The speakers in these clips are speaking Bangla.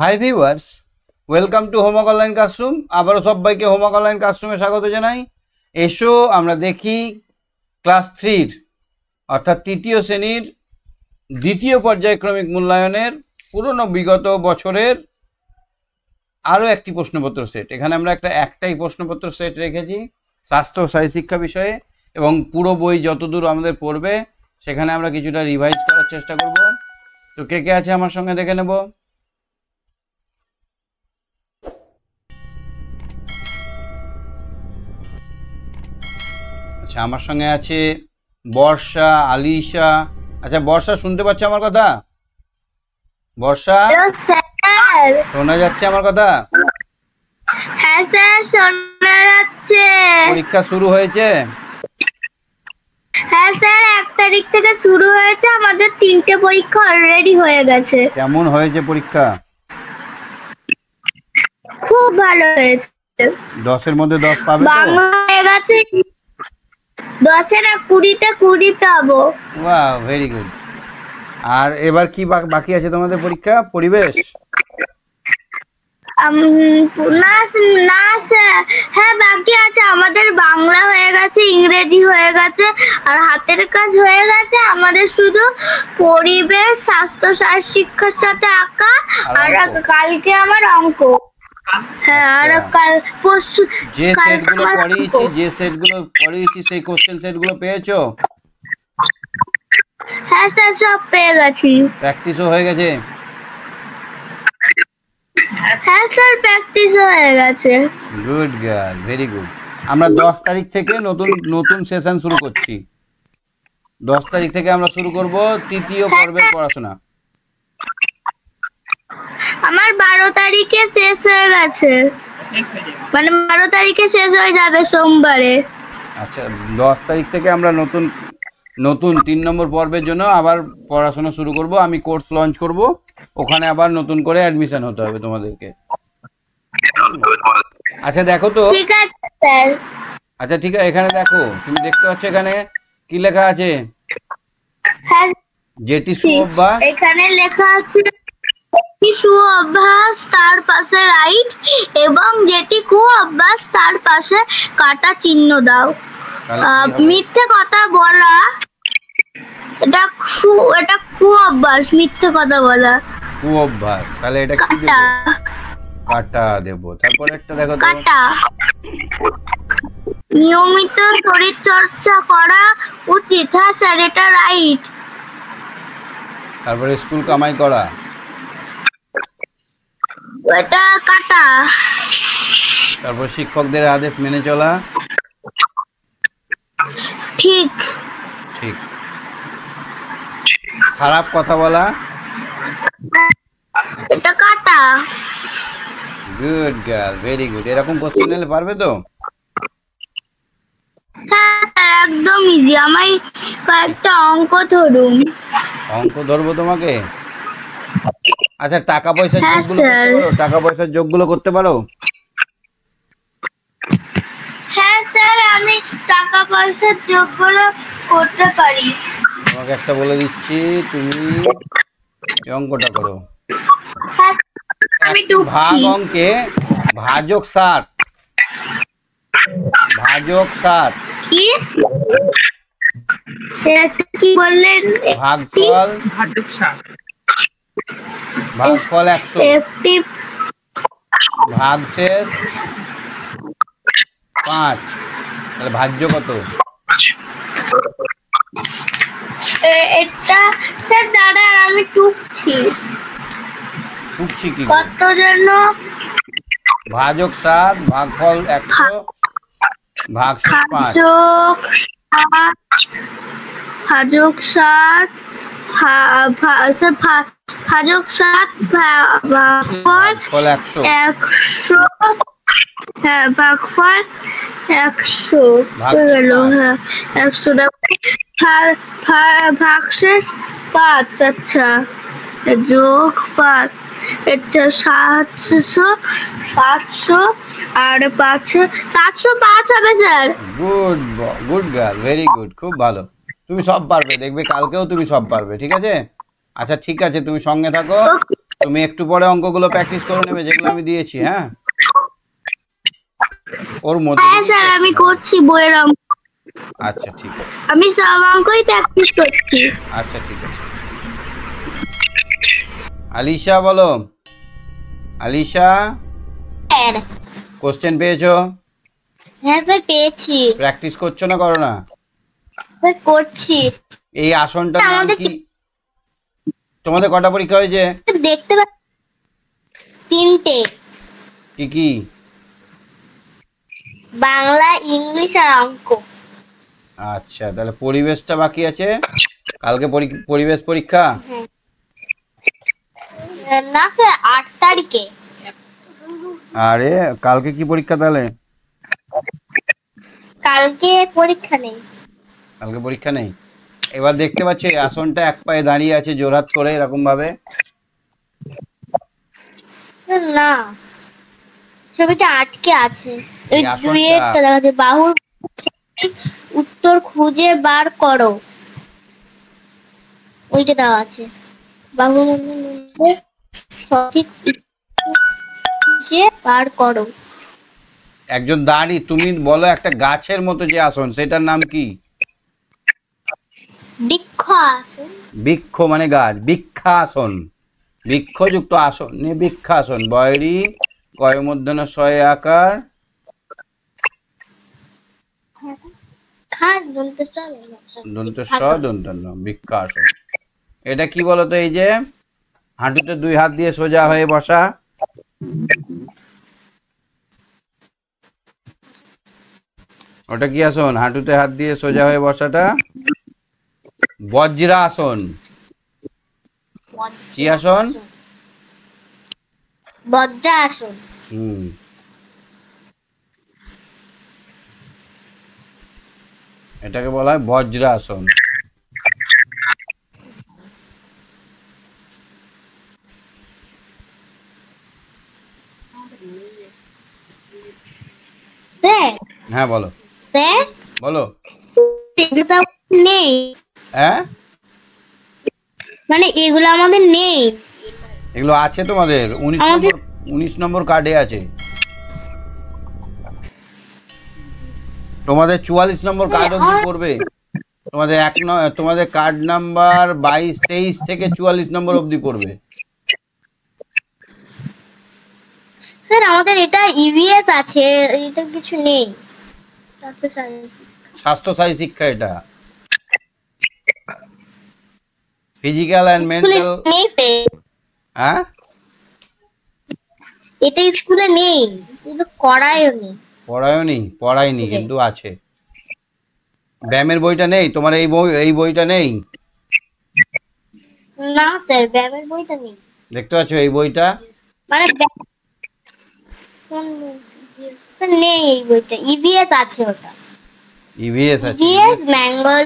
High viewers welcome to homework online classroom আবারও সবাইকে হোমওয়ার্ক অনলাইন ক্লাসরুমে স্বাগত জানাই এসো আমরা দেখি ক্লাস থ্রির অর্থাৎ তৃতীয় শ্রেণীর দ্বিতীয় পর্যায়ক্রমিক মূল্যায়নের পুরনো বিগত বছরের আরও একটি প্রশ্নপত্র সেট এখানে আমরা একটা একটাই প্রশ্নপত্র সেট রেখেছি স্বাস্থ্য শিক্ষা বিষয়ে এবং পুরো বই যতদূর আমাদের পড়বে সেখানে আমরা কিছুটা রিভাইজ করার চেষ্টা করব তো কে কে আছে আমার সঙ্গে দেখে নেবো আচ্ছা আমার সঙ্গে আছে বর্ষা আলিশা আচ্ছা বর্ষা শুনতে পাচ্ছ আমার কথা বর্ষা শোনা যাচ্ছে আমার কথা হ্যাঁ স্যার পরীক্ষা শুরু হয়েছে হ্যাঁ স্যার এক তারিখ থেকে শুরু হয়েছে আমাদের তিনটে পরীক্ষা অলরেডি হয়ে গেছে কেমন হয়েছে পরীক্ষা খুব ভালো হয়েছে দশের মধ্যে দশ পাবে বাংলা হয়ে গেছে কুড়িতে কুড়ি পাবো ভেরি গুড আর এবার কি বাকি আছে তোমাদের পরীক্ষা পরিবেশ হ্যাঁ বাকি আছে আমাদের বাংলা হয়ে গেছে ইংরেজি হয়ে গেছে আর হাতের কাজ হয়ে গেছে আমাদের শুধু পরিবেশ স্বাস্থ্য শিক্ষার সাথে আঁকা আর কালকে আমার অঙ্ক হ্যাঁ, আচ্ছা। যে সেট গুলো পড়িয়েছি যে সেট গুলো পড়িয়েছি সেই কোশ্চেন গুলো পেয়েছো হ্যাঁ স্যার সব পেয়ে গেছি প্র্যাকটিসও হয়ে গেছে হ্যাঁ স্যার প্র্যাকটিস হয়ে গেছে গুড গার্ল ভেরি গুড আমরা দশ তারিখ থেকে নতুন নতুন সেশন শুরু করছি দশ তারিখ থেকে আমরা শুরু করব তৃতীয় হ্যাঁ, পর্বের পড়াশোনা আমার বারো তারিখে শেষ হয়ে গেছে মানে বারো তারিখে শেষ হয়ে যাবে সোমবারে আচ্ছা দশ তারিখ থেকে আমরা নতুন নতুন তিন নম্বর পর্বের জন্য আবার পড়াশোনা শুরু করব আমি কোর্স লঞ্চ করব ওখানে আবার নতুন করে অ্যাডমিশন হতে হবে তোমাদেরকে আচ্ছা দেখো তো ঠিক আছে স্যার আচ্ছা ঠিক আছে এখানে দেখো তুমি দেখতে পাচ্ছ এখানে কি লেখা আছে যেটি হ্যাঁ, সুভব বা এখানে লেখা আছে একটি অভ্যাস তার পাশে রাইট এবং যেটি কুঅভ্যাস তার পাশে কাটা চিহ্ন দাও মিথ্যে কথা বলা এটা সু এটা কু মিথ্যে কথা বলা কু অভ্যাস তাহলে এটা কি দেব কাটা দেব তারপর একটা দেখো কাটা নিয়মিত শরীর চর্চা করা উচিত হ্যাঁ স্যার এটা রাইট তারপরে স্কুল কামাই করা এটা কাটা তারপর শিক্ষকদের আদেশ মেনে চলা ঠিক ঠিক খারাপ কথা বলা এটা কাটা গুড গার্ল ভেরি গুড এরকম কোশ্চেন এলে পারবে তো হ্যাঁ, হ্যাঁ, একদম ইজি আমায় কয়েকটা অঙ্ক ধরুন অঙ্ক ধরবো তোমাকে আচ্ছা টাকা পয়সার হ্যাঁ, যোগগুলো করতে পারো টাকা পয়সার যোগগুলো করতে পারো হ্যাঁ স্যার আমি টাকা পয়সার যোগগুলো করতে পারি তোমাকে একটা বলে দিচ্ছি তুমি অঙ্কটা করো হ্যাঁ, ভাগ অঙ্কে ভাজক সাত ভাজক সাত কি বললেন ভাগফল ভাজক সাত ভাগফল একশো শেষ পাঁচ তাহলে ভাজ্য কত এটা স্যার দাদা আমি টুকছি টুকছি কি কত জন্য ভাজক সাত ভাগফল একশো ভাগশেষ পাঁচ ভাজক সাত ভাজক সাত ফল একশো হ্যাঁ ভাগফল একশো হ্যাঁ পাঁচ আচ্ছা যোগ পাঁচ আচ্ছা সাতশো সাতশো আর পাঁচ সাতশো পাঁচ হবে sir good good girl very good খুব ভালো তুমি সব পারবে দেখবে কালকেও তুমি সব পারবে ঠিক আছে আচ্ছা ঠিক আছে তুমি সঙ্গে থাকো তুমি একটু পরে অঙ্কগুলো প্র্যাকটিস করে নেবে যেগুলো আমি দিয়েছি হ্যাঁ ওর মধ্যে হ্যাঁ স্যার আমি করছি বইয়ের অঙ্ক আচ্ছা ঠিক আছে আমি সব অঙ্কই প্র্যাকটিস করছি আচ্ছা ঠিক আছে আলিশা বলো আলিশা কোশ্চেন পেয়েছো হ্যাঁ স্যার পেয়েছি প্র্যাকটিস করছো না করো না করছি এই আসনটা কি তোমাদের কটা পরীক্ষা হয়েছে দেখতে তিনটে কি কি বাংলা ইংলিশ আর অঙ্ক আচ্ছা তাহলে পরিবেশটা বাকি আছে কালকে পরিবেশ পরীক্ষা হ্যাঁ। না স্যার আট তারিখে আরে কালকে কি পরীক্ষা তাহলে কালকে পরীক্ষা নেই কালকে পরীক্ষা নেই এবার দেখতে পাচ্ছি আসনটা এক পায়ে দাঁড়িয়ে আছে জোরাত করে এরকম ভাবে না ছবিটা আটকে আছে বাহুর উত্তর খুঁজে বার করো ওইটা দেওয়া আছে বাহুর সঠিক খুঁজে বার করো একজন দাঁড়ি তুমি বলো একটা গাছের মতো যে আসন সেটার নাম কি বৃক্ষাসন বৃক্ষ মানে গাছ বৃক্ষাসন বৃক্ষযুক্ত আসন নিয়ে বৃক্ষাসন বয়রি কয় মধ্যন শয়ে আকার দন্ত স এটা কি বলতো এই যে হাঁটুতে দুই হাত দিয়ে সোজা হয়ে বসা ওটা কি আসন হাঁটুতে হাত দিয়ে সোজা হয়ে বসাটা বজ্রাসন কি আসন বজ্রাসন হুম এটাকে বলা হয় বজ্রাসন হ্যাঁ বলো বলো নেই হ্যাঁ মানে এগুলো আমাদের নেই এগুলো আছে তোমাদের উনিশ নম্বর উনিশ নম্বর কার্ডে আছে তোমাদের চুয়াল্লিশ নম্বর কার্ড হ্যাঁ, অব্দি পড়বে তোমাদের এক তোমাদের কার্ড নাম্বার বাইশ তেইশ থেকে চুয়াল্লিশ নম্বর অব্দি পড়বে স্যার আমাদের এটা ইভিএস e আছে এটা কিছু নেই স্বাস্থ্য স্বাস্থ্যসারী শিক্ষা এটা ফিজিক্যাল এন্ড মেন্টাল হ্যাঁ এটা স্কুলে নেই কিন্তু করায়নি পড়ায়নি পড়ায়নি কিন্তু আছে ব্যামের বইটা নেই তোমার এই বই এই বইটা নেই না স্যার ব্যামের বইটা নেই দেখতে পাচ্ছ এই বইটা মানে স্যার নেই এই বইটা ইভিএস e আছে ওটা ইভিএস e আছে ইভিএস e ম্যাঙ্গল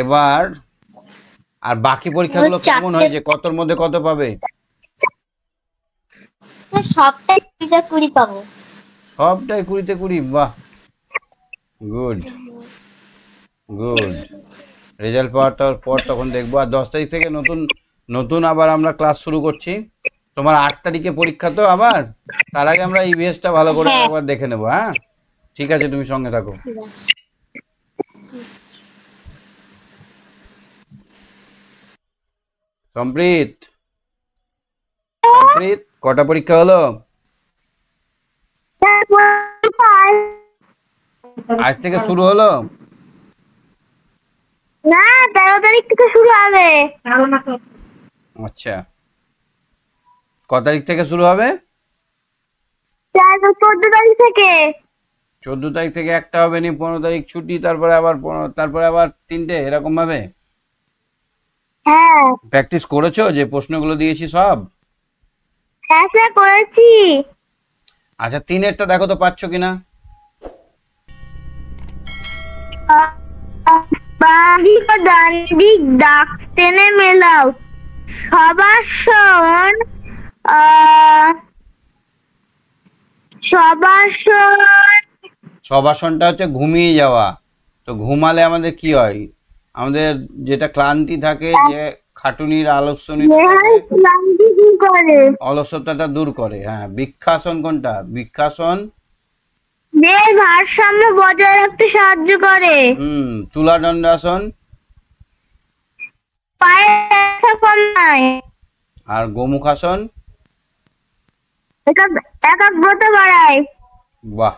এবার আর বাকি পরীক্ষাগুলো কেমন হয়েছে কতর মধ্যে কত পাবে সবটাই কুড়িতে কুড়ি বাহ গুড গুড রেজাল্ট পাওয়ার পর তখন দেখবো আর দশ তারিখ থেকে নতুন নতুন আবার আমরা ক্লাস শুরু করছি তোমার আট তারিখে পরীক্ষা তো আবার তার আগে আমরা ইভিএসটা ভালো করে হ্যাঁ। একবার দেখে নেবো হ্যাঁ ঠিক আছে তুমি সঙ্গে থাকো সম্প্রীত সম্প্রীত কটা পরীক্ষা হলো আজ থেকে শুরু হলো না তেরো তারিখ থেকে শুরু হবে আচ্ছা ক তারিখ থেকে শুরু হবে চোদ্দ তারিখ থেকে চোদ্দ তারিখ থেকে একটা হবে নি পনেরো তারিখ ছুটি তারপরে আবার তারপরে আবার তিনটে এরকম ভাবে হ্যাঁ প্র্যাকটিস করেছো যে প্রশ্নগুলো দিয়েছি সব হ্যাঁ স্যার করেছি আচ্ছা তিনেরটা দেখো তো পাচ্ছ কিনা বাঁদিক ও ডান দিক দাগ টেনে মেলাও সবার শোন সবার শোন সবাসনটা হচ্ছে ঘুমিয়ে যাওয়া তো ঘুমালে আমাদের কি হয় আমাদের যেটা ক্লান্তি থাকে যে খাটুনির আলস্যনি অলসতাটা দূর করে হ্যাঁ বৃক্ষাসন কোনটা বৃক্ষাসন দেহের ভারসাম্য বজায় রাখতে সাহায্য করে হুম তুলা পায়ের ব্যথা আর গোমুখাসন একাগ্রতা বাড়ায় বাহ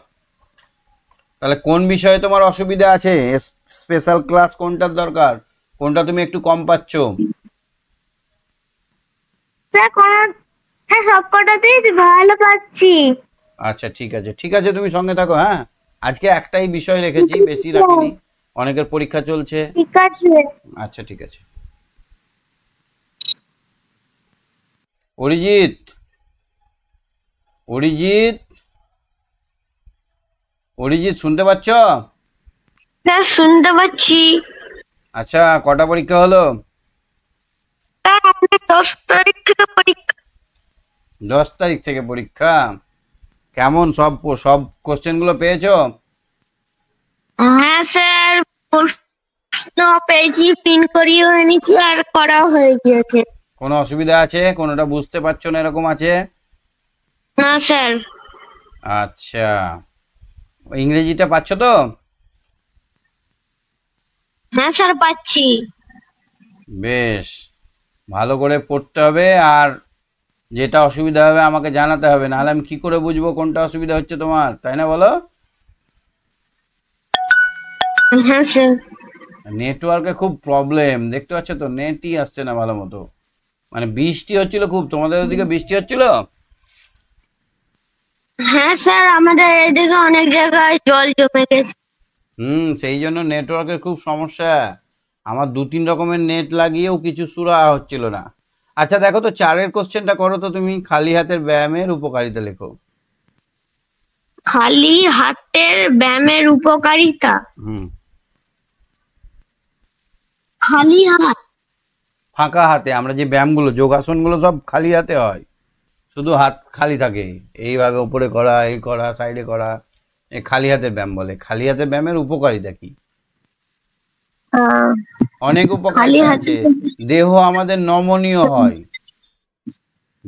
তাহলে কোন বিষয়ে তোমার অসুবিধা আছে স্পেশাল ক্লাস কোনটার দরকার কোনটা তুমি একটু কম পাচ্ছ হ্যাঁ, আচ্ছা ঠিক আছে ঠিক আছে তুমি সঙ্গে থাকো হ্যাঁ আজকে একটাই বিষয় রেখেছি বেশি রাখিনি অনেকের পরীক্ষা চলছে আচ্ছা ঠিক আছে অরিজিৎ অরিজিৎ অরিজিৎ শুনতে পাচ্ছ হ্যাঁ শুনতে পাচ্ছি আচ্ছা কটা পরীক্ষা হলো দশ তারিখ থেকে পরীক্ষা দশ তারিখ থেকে পরীক্ষা কেমন সব সব কোশ্চেন গুলো পেয়েছো হ্যাঁ স্যার প্রশ্ন পেয়েছি পিন করিও এনেছি আর করা হয়ে গিয়েছে কোনো অসুবিধা আছে কোনোটা বুঝতে পারছো না এরকম আছে না স্যার আচ্ছা ইংরেজিটা পাচ্ছ তো হ্যাঁ স্যার পাচ্ছি বেশ ভালো করে পড়তে হবে আর যেটা অসুবিধা হবে আমাকে জানাতে হবে নাহলে আমি কি করে বুঝবো কোনটা অসুবিধা হচ্ছে তোমার তাই না বলো হ্যাঁ স্যার নেটওয়ার্কে খুব প্রবলেম দেখতে পাচ্ছ তো নেটই আসছে না ভালো মতো মানে বৃষ্টি হচ্ছিল খুব তোমাদের ওদিকে বৃষ্টি হচ্ছিল হ্যাঁ স্যার আমাদের এদিকে অনেক জায়গায় জল জমে গেছে হুম সেই জন্য নেটওয়ার্কের খুব সমস্যা আমার দু তিন রকমের নেট লাগিয়েও কিছু সুরা হচ্ছিল না আচ্ছা দেখো তো চারের কোশ্চেনটা করো তো তুমি খালি হাতের ব্যায়ামের উপকারিতা লেখো খালি হাতের ব্যায়ামের উপকারিতা খালি হাত ফাঁকা হাতে আমরা যে ব্যায়ামগুলো যোগাসনগুলো সব খালি হাতে হয় শুধু হাত খালি থাকে এইভাবে ওপরে করা এই করা সাইডে করা এই খালি হাতের ব্যায়াম বলে খালি হাতের ব্যায়ামের উপকারিতা কি অনেক উপকারিতা আছে দেহ আমাদের নমনীয় হয়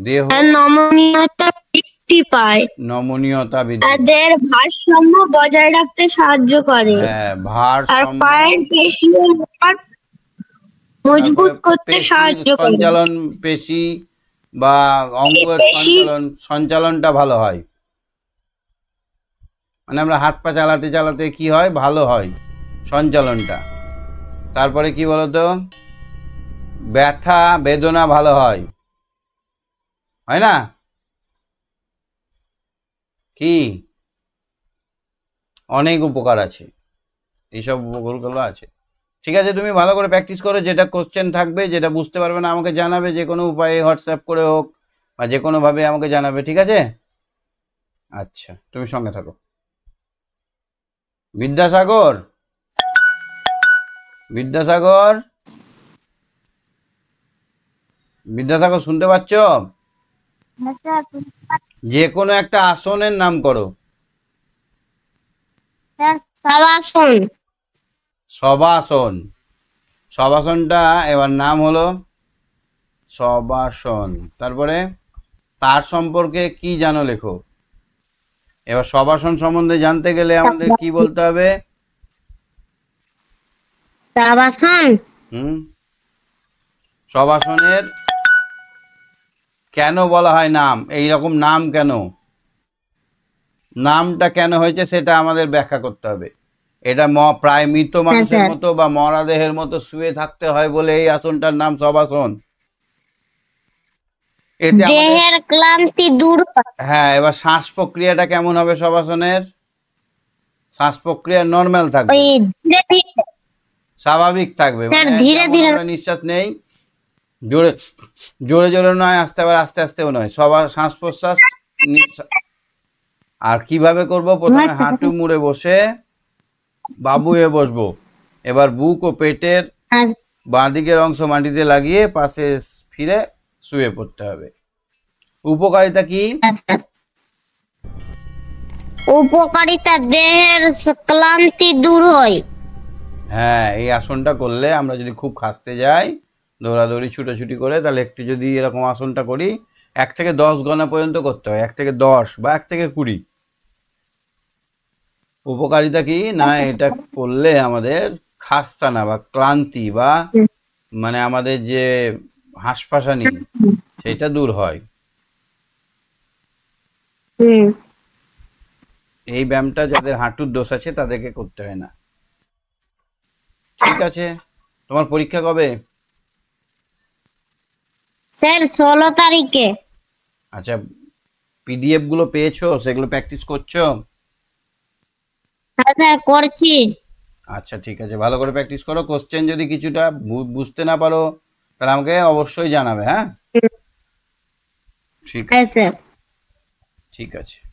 দেহ হ্যাঁ, নমনীয়তা বৃদ্ধি পায় নমনীয়তা বৃদ্ধি তাদের ভারসাম্য বজায় রাখতে সাহায্য করে হ্যাঁ ভারসাম্য পায়ের পেশি মজবুত করতে সাহায্য করে সঞ্চালন পেশি বা অঙ্গের সঞ্চালন সঞ্চালনটা ভালো হয় মানে আমরা হাত পা চালাতে চালাতে কি হয় ভালো হয় সঞ্চালনটা তারপরে কি বলতো ব্যথা বেদনা ভালো হয় হয় না কি অনেক উপকার আছে এইসব উপকারগুলো আছে ঠিক আছে তুমি ভালো করে প্র্যাকটিস করো যেটা কোশ্চেন থাকবে যেটা বুঝতে পারবে না আমাকে জানাবে যে কোনো উপায়ে হোয়াটসঅ্যাপ করে হোক বা যে কোনোভাবে আমাকে জানাবে ঠিক আছে আচ্ছা তুমি সঙ্গে থাকো বিদ্যাসাগর বিদ্যাসাগর বিদ্যাসাগর শুনতে পাচ্ছ হ্যাঁ যে কোনো একটা আসনের নাম করো আসন সবাসন সবাসনটা এবার নাম হলো সবাসন তারপরে তার সম্পর্কে কি জানো লেখো এবার সবাসন সম্বন্ধে জানতে গেলে আমাদের কি বলতে হবে সবাসন হুম সবাসনের কেন বলা হয় নাম এই রকম নাম কেন নামটা কেন হয়েছে সেটা আমাদের ব্যাখ্যা করতে হবে এটা ম প্রায় মৃত হ্যাঁ, মানুষের মতো বা মরাদেহের মতো শুয়ে থাকতে হয় বলে এই আসনটার নাম সবাসন দেহের ক্লান্তি দূর হ্যাঁ এবার শ্বাস প্রক্রিয়াটা কেমন হবে সবাসনের শ্বাস প্রক্রিয়া নরমাল থাকবে স্বাভাবিক থাকবে মানে ধীরে ধীরে নিঃশ্বাস নেই জোরে জোরে জোরে নয় আস্তে আবার আস্তে আস্তেও নয় সবার শ্বাস প্রশ্বাস আর কিভাবে করব প্রথমে হাঁটু মুড়ে বসে বাবু হয়ে বসবো এবার বুক ও পেটের হ্যাঁ। বাঁ দিকের অংশ মাটিতে লাগিয়ে পাশে ফিরে শুয়ে পড়তে হবে উপকারিতা কি আচ্ছা। উপকারিতা দেহের ক্লান্তি দূর হয় হ্যাঁ এই আসনটা করলে আমরা যদি খুব খাসতে যাই দৌড়াদৌড়ি ছুটোছুটি করে তাহলে একটু যদি এরকম আসনটা করি এক থেকে দশ গণা পর্যন্ত করতে হয় এক থেকে দশ বা এক থেকে কুড়ি উপকারিতা কি না আচ্ছা। এটা করলে আমাদের খাস্তানা বা ক্লান্তি বা মানে আমাদের যে হাসপাসানি সেটা দূর হয় এই ব্যায়ামটা যাদের হাঁটুর দোষ আছে তাদেরকে করতে হয় না ঠিক আছে তোমার পরীক্ষা কবে স্যার ষোলো তারিখে আচ্ছা পিডিএফ গুলো পেয়েছো সেগুলো প্র্যাকটিস করছো হ্যাঁ, হ্যাঁ, করছি আচ্ছা ঠিক আছে ভালো করে প্র্যাকটিস করো কোশ্চেন যদি কিছুটা বুঝতে না পারো তাহলে আমাকে অবশ্যই জানাবে হ্যাঁ, হ্যাঁ ঠিক আছে ঠিক আছে